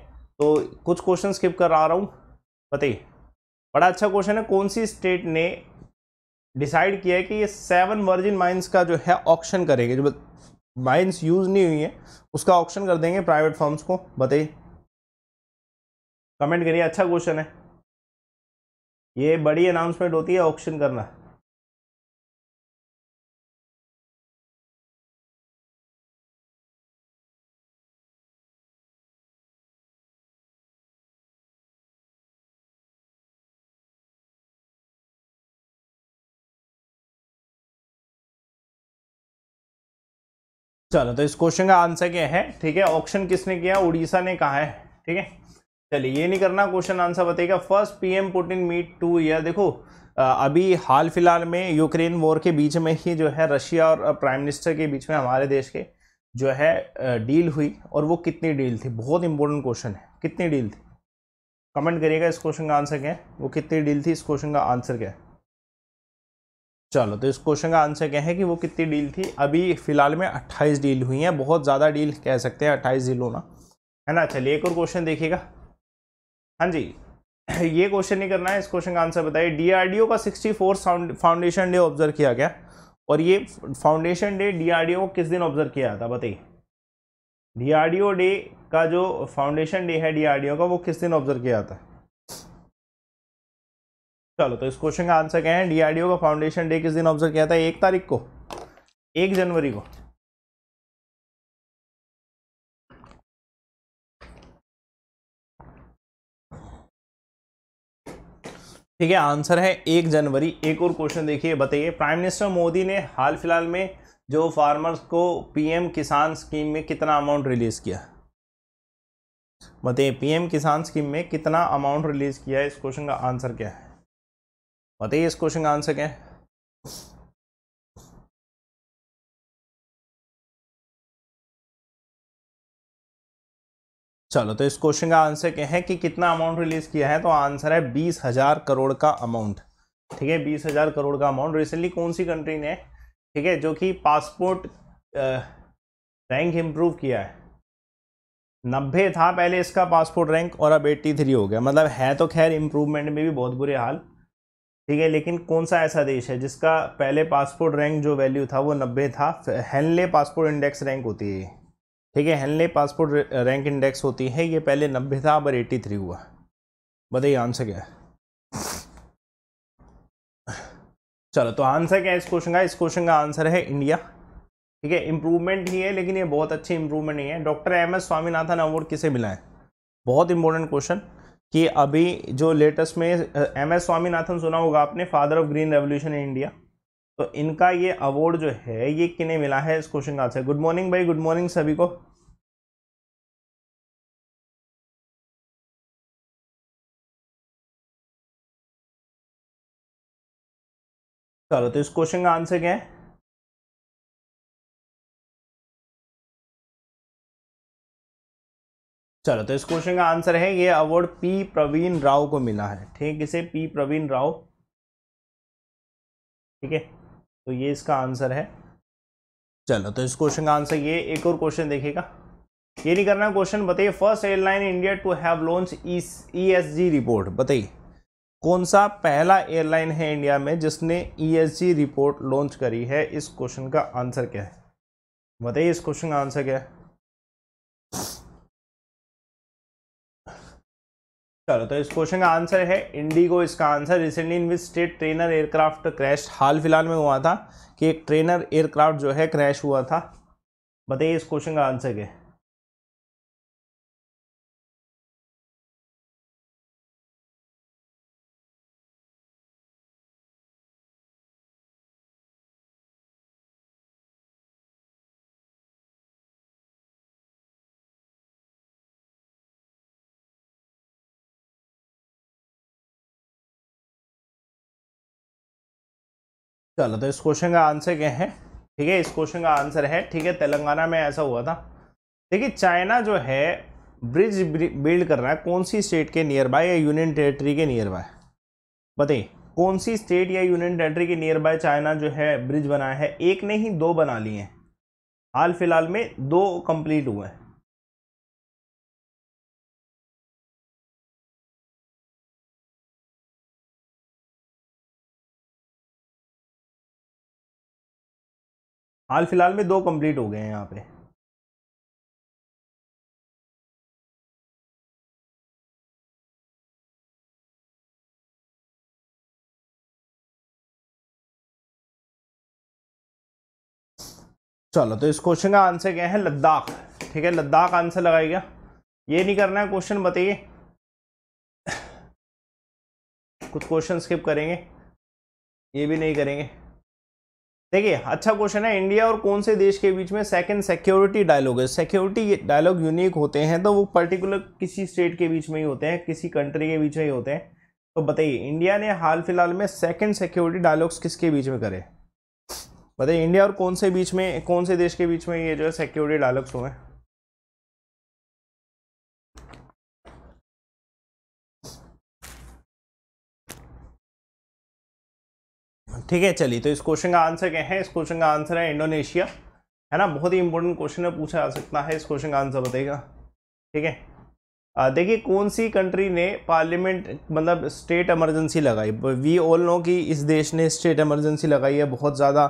तो कुछ क्वेश्चन स्किप कर आ रहा हूँ बताइए बड़ा अच्छा क्वेश्चन है कौन सी स्टेट ने डिसाइड किया है कि ये सेवन वर्जिन माइंस का जो है ऑप्शन करेंगे जो माइंस यूज़ नहीं हुई है उसका ऑप्शन कर देंगे प्राइवेट फॉर्म्स को बताइए कमेंट करिए अच्छा क्वेश्चन है ये बड़ी अनाउंसमेंट होती है ऑप्शन करना चलो तो इस क्वेश्चन का आंसर क्या है ठीक है ऑप्शन किसने किया उड़ीसा ने कहा है ठीक है चलिए ये नहीं करना क्वेश्चन आंसर बताइएगा first PM Putin meet two year देखो अभी हाल फिलहाल में यूक्रेन वॉर के बीच में ही जो है रशिया और प्राइम मिनिस्टर के बीच में हमारे देश के जो है डील हुई और वो कितनी डील थी बहुत इंपॉर्टेंट क्वेश्चन है कितनी डील थी कमेंट करिएगा इस क्वेश्चन का आंसर क्या है वो कितनी डील थी इस क्वेश्चन का आंसर क्या है चलो तो इस क्वेश्चन का आंसर क्या है कि वो कितनी डील थी अभी फ़िलहाल में 28 डील हुई हैं बहुत ज़्यादा डील कह सकते हैं 28 डील होना है ना चलिए एक और क्वेश्चन देखिएगा हाँ जी ये क्वेश्चन नहीं करना है इस क्वेश्चन का आंसर बताइए डीआरडीओ का sixty four foundation day observe किया गया और ये फाउंडेशन डे डीआरडीओ को किस दिन ऑब्जर्व किया था बताइए डीआरडीओ डे का जो फाउंडेशन डे है डीआरडीओ का वो किस दिन ऑब्जर्व किया था चलो तो इस क्वेश्चन का आंसर क्या है डीआरडीओ का फाउंडेशन डे किस दिन ऑब्जर्व किया था एक तारीख को एक जनवरी को ठीक है आंसर है एक जनवरी एक और क्वेश्चन देखिए बताइए प्राइम मिनिस्टर मोदी ने हाल फिलहाल में जो फार्मर्स को पीएम किसान स्कीम में कितना अमाउंट रिलीज किया बताइए पीएम किसान स्कीम में कितना अमाउंट रिलीज किया है इस क्वेश्चन का आंसर क्या है बताइए इस क्वेश्चन का आंसर क्या है चलो तो इस क्वेश्चन का आंसर क्या है कि कितना अमाउंट रिलीज किया है तो आंसर है बीस हजार करोड़ का अमाउंट ठीक है बीस हजार करोड़ का अमाउंट रिसेंटली कौन सी कंट्री ने ठीक है जो कि पासपोर्ट रैंक इम्प्रूव किया है नब्बे था पहले इसका पासपोर्ट रैंक और अब एट्टी थ्री हो गया मतलब है तो खैर इम्प्रूवमेंट में भी बहुत बुरे हाल ठीक है लेकिन कौन सा ऐसा देश है जिसका पहले पासपोर्ट रैंक जो वैल्यू था वो नब्बे था हेनले पासपोर्ट इंडेक्स रैंक होती है ठीक है हेनले पासपोर्ट रैंक इंडेक्स होती है ये पहले नब्बे था अब एटी थ्री हुआ बताइए आंसर क्या है चलो तो आंसर क्या है इस क्वेश्चन का इस क्वेश्चन का आंसर है इंडिया ठीक है इंप्रूवमेंट ही है लेकिन ये बहुत अच्छी इंप्रूवमेंट नहीं है doctor M S Swaminathan award किसे मिला है बहुत इंपॉर्टेंट क्वेश्चन कि अभी जो लेटेस्ट में एम एस स्वामीनाथन सुना होगा आपने father of green revolution in India तो इनका ये अवार्ड जो है ये किन्हें मिला है इस क्वेश्चन का आंसर गुड मॉर्निंग भाई गुड मॉर्निंग सभी को चलो तो इस क्वेश्चन का आंसर क्या है चलो तो इस क्वेश्चन का आंसर है ये अवार्ड पी प्रवीण राव को मिला है ठीक इसे पी प्रवीण राव ठीक है तो ये इसका आंसर है चलो तो इस क्वेश्चन का आंसर ये एक और क्वेश्चन देखिएगा ये नहीं करना क्वेश्चन बताइए first airline India to have launch E S G report बताइए कौन सा पहला एयरलाइन है इंडिया में जिसने E S G report launch करी है इस क्वेश्चन का आंसर क्या है बताइए इस क्वेश्चन का आंसर क्या है चलो तो इस क्वेश्चन का आंसर है इंडिगो इसका answer recently in which state trainer aircraft crash हाल फिलहाल में हुआ था कि एक ट्रेनर एयरक्राफ्ट जो है क्रैश हुआ था बताइए इस क्वेश्चन का आंसर क्या है चलो तो इस क्वेश्चन का आंसर क्या है ठीक है इस क्वेश्चन का आंसर है ठीक है तेलंगाना में ऐसा हुआ था देखिए चाइना जो है ब्रिज बिल्ड कर रहा है कौन सी स्टेट के नियर बाय या यूनियन टेरेटरी के नियर बाय बताइए कौन सी स्टेट या यूनियन टेरेटरी के नियर बाय चाइना जो है ब्रिज बनाया है एक नहीं दो बना लिए हैं हाल फिलहाल में दो कंप्लीट हुए हैं हाल फिलहाल में दो कंप्लीट हो गए हैं यहाँ पे चलो तो इस क्वेश्चन का आंसर क्या है लद्दाख ठीक है लद्दाख आंसर लगाएगा ये नहीं करना है क्वेश्चन बताइए कुछ क्वेश्चन स्किप करेंगे ये भी नहीं करेंगे देखिए अच्छा क्वेश्चन है इंडिया और कौन से देश के बीच में सेकंड सिक्योरिटी डायलॉग है सिक्योरिटी डायलॉग यूनिक होते हैं तो वो पर्टिकुलर किसी स्टेट के बीच में ही होते हैं किसी कंट्री के बीच में ही होते हैं तो बताइए इंडिया ने हाल फिलहाल में सेकंड सिक्योरिटी डायलॉग्स किसके बीच में करे बताइए इंडिया और कौन से बीच में कौन से देश के बीच में ये जो है सिक्योरिटी डायलॉग्स हुए हैं ठीक है चलिए तो इस क्वेश्चन का आंसर क्या है इस क्वेश्चन का आंसर है इंडोनेशिया है ना बहुत ही इंपॉर्टेंट क्वेश्चन है पूछा जा सकता है इस क्वेश्चन का आंसर बताएगा ठीक है देखिए कौन सी कंट्री ने पार्लियामेंट मतलब स्टेट इमरजेंसी लगाई वी ऑल नो कि इस देश ने स्टेट इमरजेंसी लगाई है बहुत ज़्यादा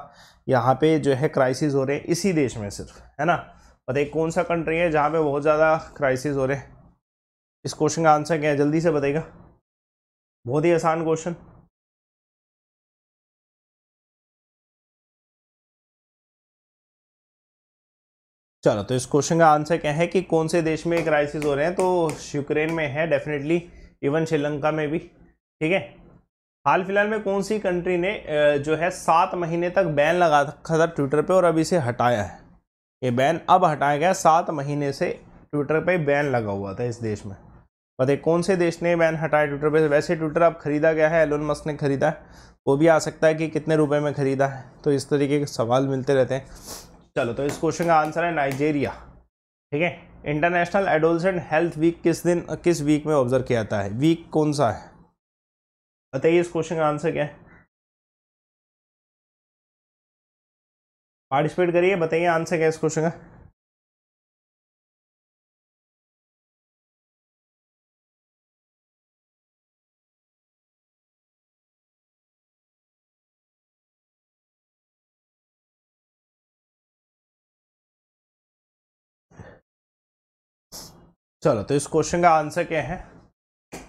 यहाँ पे जो है क्राइसिस हो रहे हैं इसी देश में सिर्फ है ना बताइए कौन सा कंट्री है जहाँ पे बहुत ज़्यादा क्राइसिस हो रहे हैं इस क्वेश्चन का आंसर क्या है जल्दी से बताइएगा बहुत ही आसान क्वेश्चन चलो तो इस क्वेश्चन का आंसर क्या है कि कौन से देश में क्राइसिस हो रहे हैं तो यूक्रेन में है डेफिनेटली इवन श्रीलंका में भी ठीक है हाल फिलहाल में कौन सी कंट्री ने जो है सात महीने तक बैन लगा रखा था ट्विटर पे और अभी इसे हटाया है ये बैन अब हटाया गया सात महीने से ट्विटर पे बैन लगा हुआ था इस देश में पता कौन से देश ने बैन हटाया ट्विटर पे वैसे ट्विटर अब खरीदा गया है एलोन मस्क ने खरीदा है वो भी आ सकता है कि कितने रुपए में खरीदा है तो इस तरीके के सवाल मिलते रहते हैं चलो तो इस क्वेश्चन का आंसर है नाइजेरिया ठीक है इंटरनेशनल एडोलसेंट हेल्थ वीक किस दिन किस वीक में ऑब्जर्व किया जाता है वीक कौन सा है बताइए इस क्वेश्चन का आंसर क्या है पार्टिसिपेट करिए बताइए आंसर क्या है इस क्वेश्चन का चलो तो इस क्वेश्चन का आंसर क्या है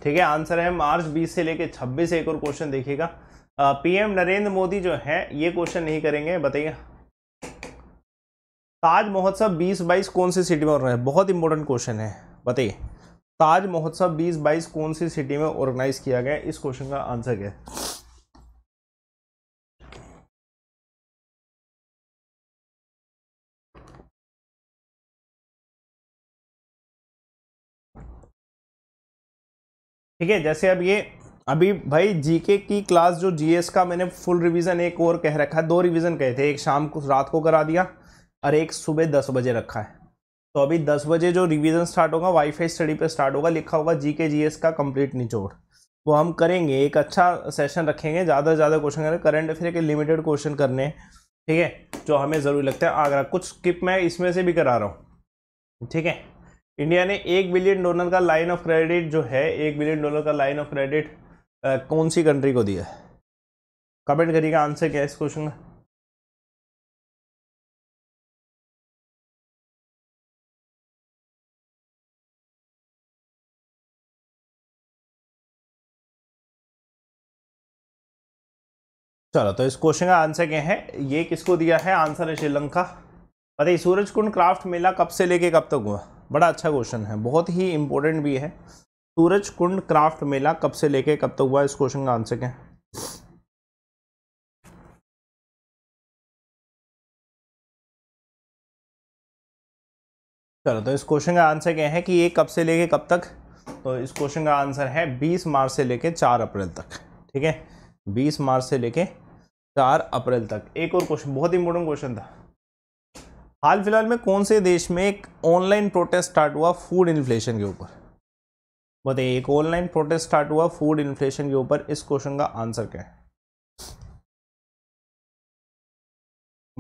ठीक है आंसर है मार्च 20 से लेकर 26 एक और क्वेश्चन देखिएगा पीएम नरेंद्र मोदी जो है ये क्वेश्चन नहीं करेंगे बताइए ताज महोत्सव 20 बाईस कौन सी सिटी में ऑर्गेनाइज बहुत इंपॉर्टेंट क्वेश्चन है बताइए ताज महोत्सव 20 बाईस कौन सी सिटी में ऑर्गेनाइज किया गया इस क्वेश्चन का आंसर क्या है ठीक है जैसे अब ये अभी भाई जीके की क्लास जो जीएस का मैंने फुल रिवीजन एक और कह रखा है दो रिवीजन कहे थे एक शाम को रात को करा दिया और एक सुबह दस बजे रखा है तो अभी दस बजे जो रिवीजन स्टार्ट होगा वाईफाई स्टडी पे स्टार्ट होगा लिखा होगा जीके जीएस जी एस का कंप्लीट निचोड़ वो तो हम करेंगे एक अच्छा सेशन रखेंगे ज़्यादा से ज़्यादा क्वेश्चन करें करंट अफेयर के लिमिटेड क्वेश्चन करने ठीक है जो हमें ज़रूरी लगता है आगरा कुछ स्किप मैं इसमें से भी करा रहा हूँ ठीक है इंडिया ने एक बिलियन डॉलर का लाइन ऑफ क्रेडिट जो है एक बिलियन डॉलर का लाइन ऑफ क्रेडिट कौन सी कंट्री को दिया है कमेंट करिएगा आंसर क्या है इस क्वेश्चन का चलो तो इस क्वेश्चन का आंसर क्या है ये किसको दिया है आंसर है श्रीलंका बताइए सूरज कुंड क्राफ्ट मेला कब से लेके कब तक तो हुआ बड़ा अच्छा क्वेश्चन है बहुत ही इंपॉर्टेंट भी है सूरज कुंड क्राफ्ट मेला कब से लेके कब तक तो हुआ इस क्वेश्चन का आंसर क्या चलो तो इस क्वेश्चन का आंसर क्या है कि ये कब से लेके कब तक तो इस क्वेश्चन का आंसर है 20 मार्च से लेके 4 अप्रैल तक ठीक है 20 मार्च से लेके 4 अप्रैल तक एक और क्वेश्चन बहुत इंपॉर्टेंट क्वेश्चन था हाल फिलहाल में कौन से देश में एक ऑनलाइन प्रोटेस्ट स्टार्ट हुआ फूड इन्फ्लेशन के ऊपर बताइए एक ऑनलाइन प्रोटेस्ट स्टार्ट हुआ फूड इन्फ्लेशन के ऊपर इस क्वेश्चन का आंसर क्या है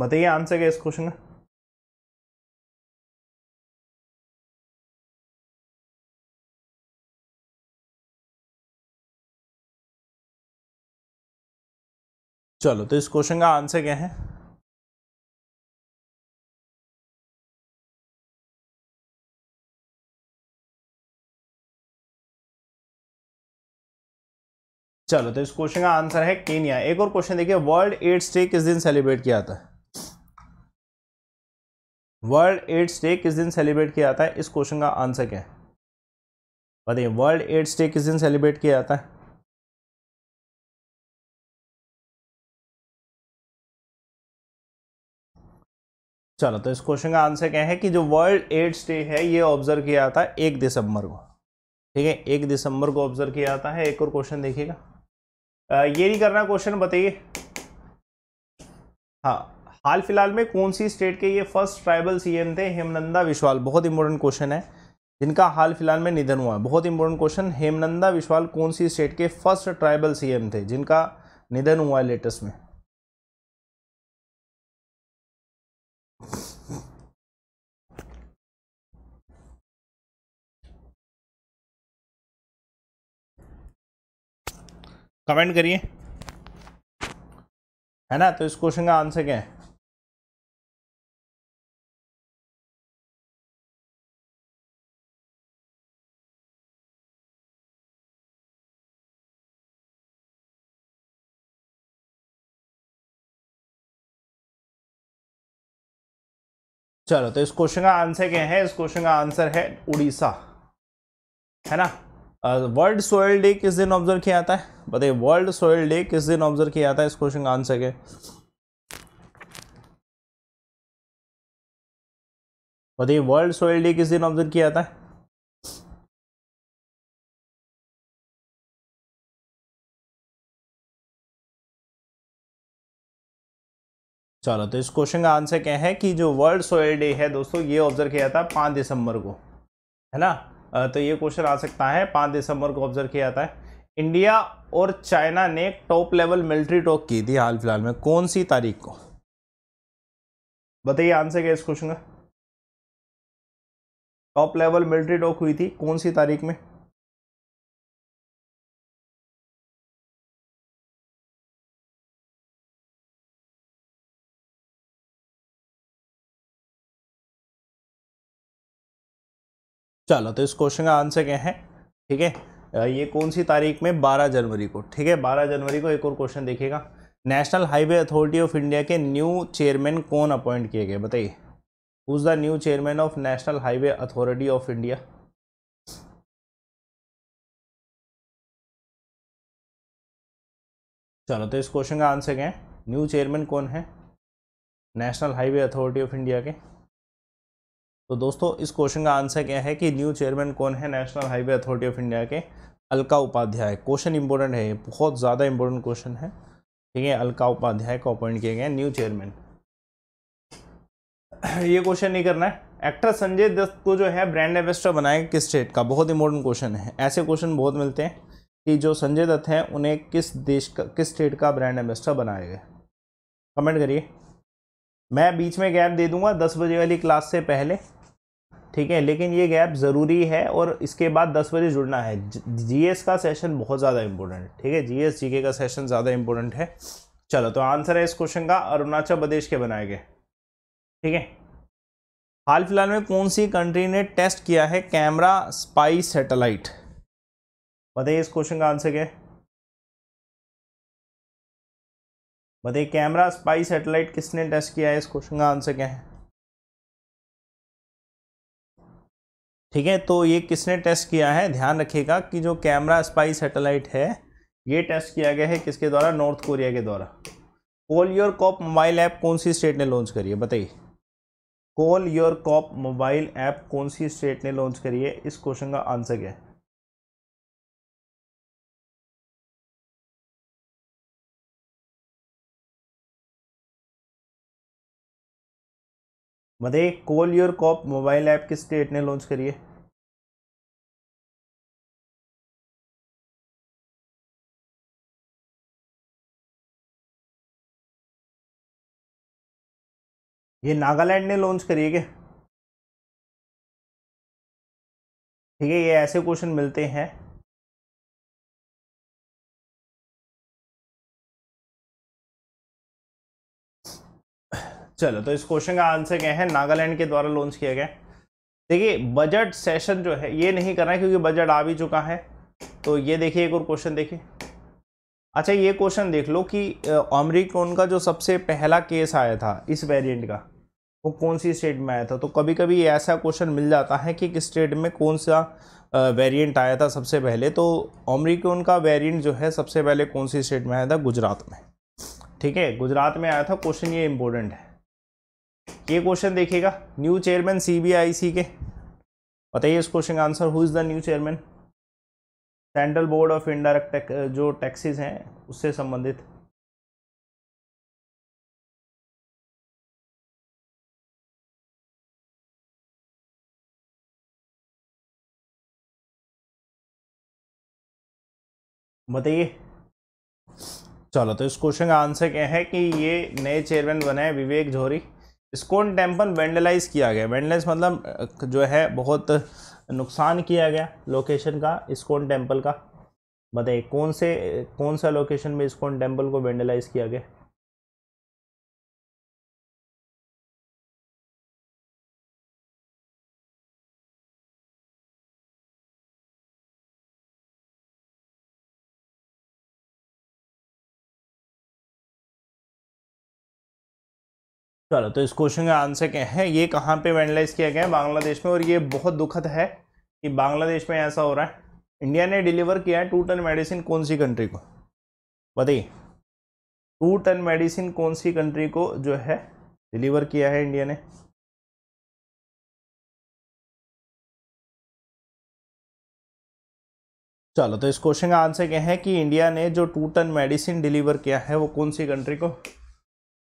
बताइए आंसर क्या इस क्वेश्चन का चलो तो इस क्वेश्चन का आंसर क्या है चलो तो इस क्वेश्चन का आंसर है केनिया एक और क्वेश्चन देखिए वर्ल्ड एड्स डे किस दिन सेलिब्रेट किया जाता है वर्ल्ड एड्स डे किस दिन सेलिब्रेट किया जाता है इस क्वेश्चन का आंसर क्या है बताइए वर्ल्ड एड्स डे किस दिन सेलिब्रेट किया जाता है चलो तो इस क्वेश्चन का आंसर क्या है कि जो वर्ल्ड एड्स डे है ये ऑब्जर्व किया जाता है एक दिसंबर को ठीक है एक दिसंबर को ऑब्जर्व किया जाता है एक और क्वेश्चन देखिएगा ये नहीं करना क्वेश्चन बताइए हाँ हाल फिलहाल में कौन सी स्टेट के ये फर्स्ट ट्राइबल सीएम थे हेमनंदा विश्वाल बहुत इंपॉर्टेंट क्वेश्चन है जिनका हाल फिलहाल में निधन हुआ बहुत इंपॉर्टेंट क्वेश्चन हेमनंदा विश्वाल कौन सी स्टेट के फर्स्ट ट्राइबल सीएम थे जिनका निधन हुआ है लेटेस्ट में कमेंट करिए है ना तो इस क्वेश्चन का आंसर क्या है चलो तो इस क्वेश्चन का आंसर क्या है इस क्वेश्चन का आंसर है उड़ीसा है ना वर्ल्ड सोयल डे किस दिन ऑब्जर्व किया जाता है बताइए वर्ल्ड सोयल डे किस दिन ऑब्जर्व किया जाता है इस क्वेश्चन का आंसर के बताइए वर्ल्ड सोयल डे किस दिन ऑब्जर्व किया जाता है चलो तो इस क्वेश्चन का आंसर क्या है कि जो वर्ल्ड सोयल डे है दोस्तों ये ऑब्जर्व किया था पाँच दिसंबर को है ना तो ये क्वेश्चन आ सकता है पाँच दिसंबर को ऑब्जर्व किया जाता है इंडिया और चाइना ने टॉप लेवल मिलिट्री टॉक की थी हाल फिलहाल में कौन सी तारीख को बताइए आंसर क्या इस क्वेश्चन का टॉप लेवल मिलिट्री टॉक हुई थी कौन सी तारीख में चलो तो इस क्वेश्चन का आंसर क्या है ठीक है ये कौन सी तारीख में 12 जनवरी को ठीक है 12 जनवरी को एक और क्वेश्चन देखिएगा national highway authority of India के न्यू चेयरमैन कौन अपॉइंट किए गए बताइए who's the new chairman of national highway authority of India चलो तो इस क्वेश्चन का आंसर क्या है न्यू चेयरमैन कौन है national highway authority of India के तो दोस्तों इस क्वेश्चन का आंसर क्या है कि न्यू चेयरमैन कौन है national highway authority of India के अलका उपाध्याय क्वेश्चन इंपॉर्टेंट है बहुत ज़्यादा इंपॉर्टेंट क्वेश्चन है ठीक है अलका उपाध्याय को अपॉइंट किए गए न्यू चेयरमैन ये क्वेश्चन नहीं करना है एक्टर संजय दत्त को जो है ब्रांड एम्बेसडर बनाया किस स्टेट का बहुत इंपॉर्टेंट क्वेश्चन है ऐसे क्वेश्चन बहुत मिलते हैं कि जो संजय दत्त हैं उन्हें किस देश का किस स्टेट का ब्रांड एम्बेसडर बनाया गया कमेंट करिए मैं बीच में गैप दे दूंगा दस बजे वाली क्लास से पहले ठीक है लेकिन ये गैप ज़रूरी है और इसके बाद दस बजे जुड़ना है जीएस का सेशन बहुत ज़्यादा इंपॉर्टेंट है ठीक है जीएस जीके का सेशन ज़्यादा इंपॉर्टेंट है चलो तो आंसर है इस क्वेश्चन का अरुणाचल प्रदेश के बनाए गए ठीक है हाल फिलहाल में कौन सी कंट्री ने टेस्ट किया है कैमरा स्पाई सैटेलाइट बताइए इस क्वेश्चन का आंसर क्या है बताइए कैमरा स्पाई सैटेलाइट किसने टेस्ट किया है इस क्वेश्चन का आंसर क्या है ठीक है तो ये किसने टेस्ट किया है ध्यान रखिएगा कि जो कैमरा स्पाई सैटेलाइट है ये टेस्ट किया गया है किसके द्वारा नॉर्थ कोरिया के द्वारा call your cop mobile app कौन सी स्टेट ने लॉन्च करी है बताइए call your cop mobile app कौन सी स्टेट ने लॉन्च करी है इस क्वेश्चन का आंसर क्या है एक call your cop mobile app किस ने लॉन्च करी है ये नागालैंड ने लॉन्च करी है क्या ठीक है ये ऐसे क्वेश्चन मिलते हैं चलो तो इस क्वेश्चन का आंसर क्या है नागालैंड के द्वारा लॉन्च किया गया देखिए बजट सेशन जो है ये नहीं करना है क्योंकि बजट आ भी चुका है तो ये देखिए एक और क्वेश्चन देखिए अच्छा ये क्वेश्चन देख लो कि ऑमरिकोन का जो सबसे पहला केस आया था इस वेरिएंट का वो कौन सी स्टेट में आया था तो कभी कभी ऐसा क्वेश्चन मिल जाता है कि किस स्टेट में कौन सा वेरिएंट आया था सबसे पहले तो ऑमरिकोन का वेरिएंट जो है सबसे पहले कौन सी स्टेट में आया था गुजरात में ठीक है गुजरात में आया था क्वेश्चन ये इम्पोर्टेंट है ये क्वेश्चन देखिएगा न्यू चेयरमैन सीबीआईसी के बताइए इस क्वेश्चन का answer who is the new chairman central board of indirect जो टैक्सेस हैं उससे संबंधित बताइए चलो तो इस क्वेश्चन का आंसर क्या है कि ये नए चेयरमैन बने हैं विवेक झोरी स्कोन टेम्पल वेंडलाइज किया गया वेंडलाइज मतलब जो है बहुत नुकसान किया गया लोकेशन का इस्कोन टेम्पल का बताइए कौन से कौन सा लोकेशन में इस्कोन टेम्पल को वेंडलाइज किया गया चलो तो इस क्वेश्चन का आंसर क्या है ये कहाँ पे वेंडलाइज किया गया है बांग्लादेश में और ये बहुत दुखद है कि बांग्लादेश में ऐसा हो रहा है इंडिया ने डिलीवर किया है टू टन मेडिसिन कौन सी कंट्री को बताइए टू टन मेडिसिन कौन सी कंट्री को जो है डिलीवर किया है इंडिया ने चलो तो इस क्वेश्चन का आंसर क्या है कि इंडिया ने जो टू टन मेडिसिन डिलीवर किया है वो कौन सी कंट्री को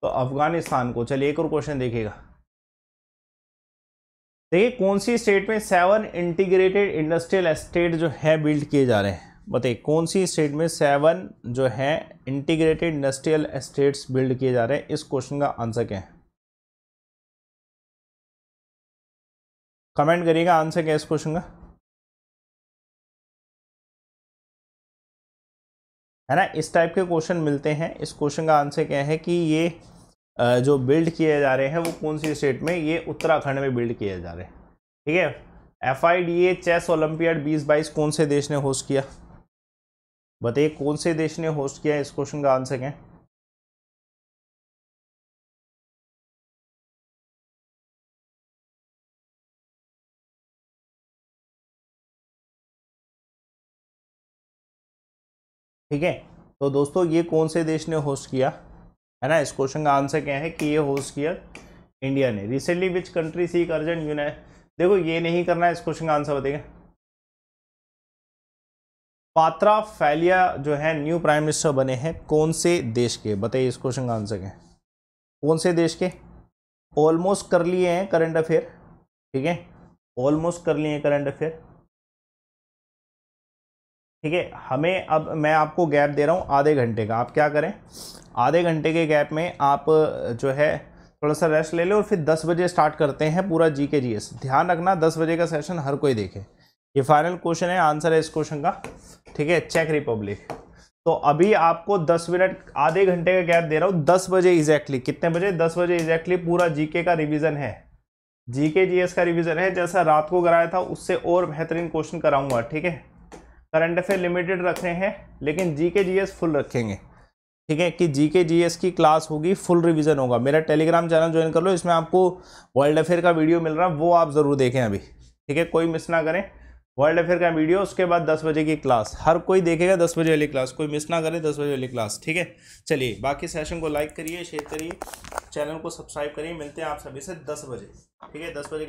तो अफगानिस्तान को चलिए एक और क्वेश्चन देखिएगा देखिए कौन सी स्टेट में सेवन इंटीग्रेटेड इंडस्ट्रियल एस्टेट जो है बिल्ड किए जा रहे हैं बताइए कौन सी स्टेट में सेवन जो है इंटीग्रेटेड इंडस्ट्रियल एस्टेट्स बिल्ड किए जा रहे हैं इस क्वेश्चन का आंसर क्या है कमेंट करिएगा आंसर क्या है इस क्वेश्चन का है ना इस टाइप के क्वेश्चन मिलते हैं इस क्वेश्चन का आंसर क्या है कि ये जो बिल्ड किए जा रहे हैं वो कौन सी स्टेट में ये उत्तराखंड में बिल्ड किए जा रहे हैं ठीक है F I D A chess olympiad बीस बाईस कौन से देश ने होस्ट किया बताइए कौन से देश ने होस्ट किया इस क्वेश्चन का आंसर क्या है ठीक है तो दोस्तों ये कौन से देश ने होस्ट किया है ना इस क्वेश्चन का आंसर क्या है कि ये होस्ट किया इंडिया ने रिसेंटली विच कंट्री सी अर्जेंट यूनाइट देखो ये नहीं करना है इस क्वेश्चन का आंसर बताइए पात्रा फैलिया जो है न्यू प्राइम मिनिस्टर बने हैं कौन से देश के बताइए इस क्वेश्चन का आंसर क्या है कौन से देश के ऑलमोस्ट कर लिए हैं करंट अफेयर ठीक है ऑलमोस्ट कर लिए हैं करंट अफेयर ठीक है हमें अब मैं आपको गैप दे रहा हूँ आधे घंटे का आप क्या करें आधे घंटे के गैप में आप जो है थोड़ा सा रेस्ट ले लें और फिर दस बजे स्टार्ट करते हैं पूरा जी के जी एस ध्यान रखना दस बजे का सेशन हर कोई देखे ये फाइनल क्वेश्चन है आंसर है इस क्वेश्चन का ठीक है चेक रिपब्लिक तो अभी आपको 10 मिनट आधे घंटे का गैप दे रहा हूँ 10 बजे एग्जैक्टली कितने बजे 10 बजे एग्जैक्टली पूरा जी का रिविज़न है जी जीएस का रिविज़न है जैसा रात को कराया था उससे और बेहतरीन क्वेश्चन कराऊंगा ठीक है करंट अफेयर लिमिटेड रख रहे हैं लेकिन जी के जी एस फुल रखेंगे ठीक है कि जी के जी एस की क्लास होगी फुल रिवीजन होगा मेरा टेलीग्राम चैनल ज्वाइन कर लो इसमें आपको वर्ल्ड अफेयर का वीडियो मिल रहा है वो आप ज़रूर देखें अभी ठीक है कोई मिस ना करें वर्ल्ड अफेयर का वीडियो उसके बाद दस बजे की क्लास हर कोई देखेगा दस बजे वाली क्लास कोई मिस ना करें दस बजे वाली क्लास ठीक है चलिए बाकी सेशन को लाइक करिए शेयर करिए चैनल को सब्सक्राइब करिए मिलते हैं आप सभी से दस बजे ठीक है दस बजे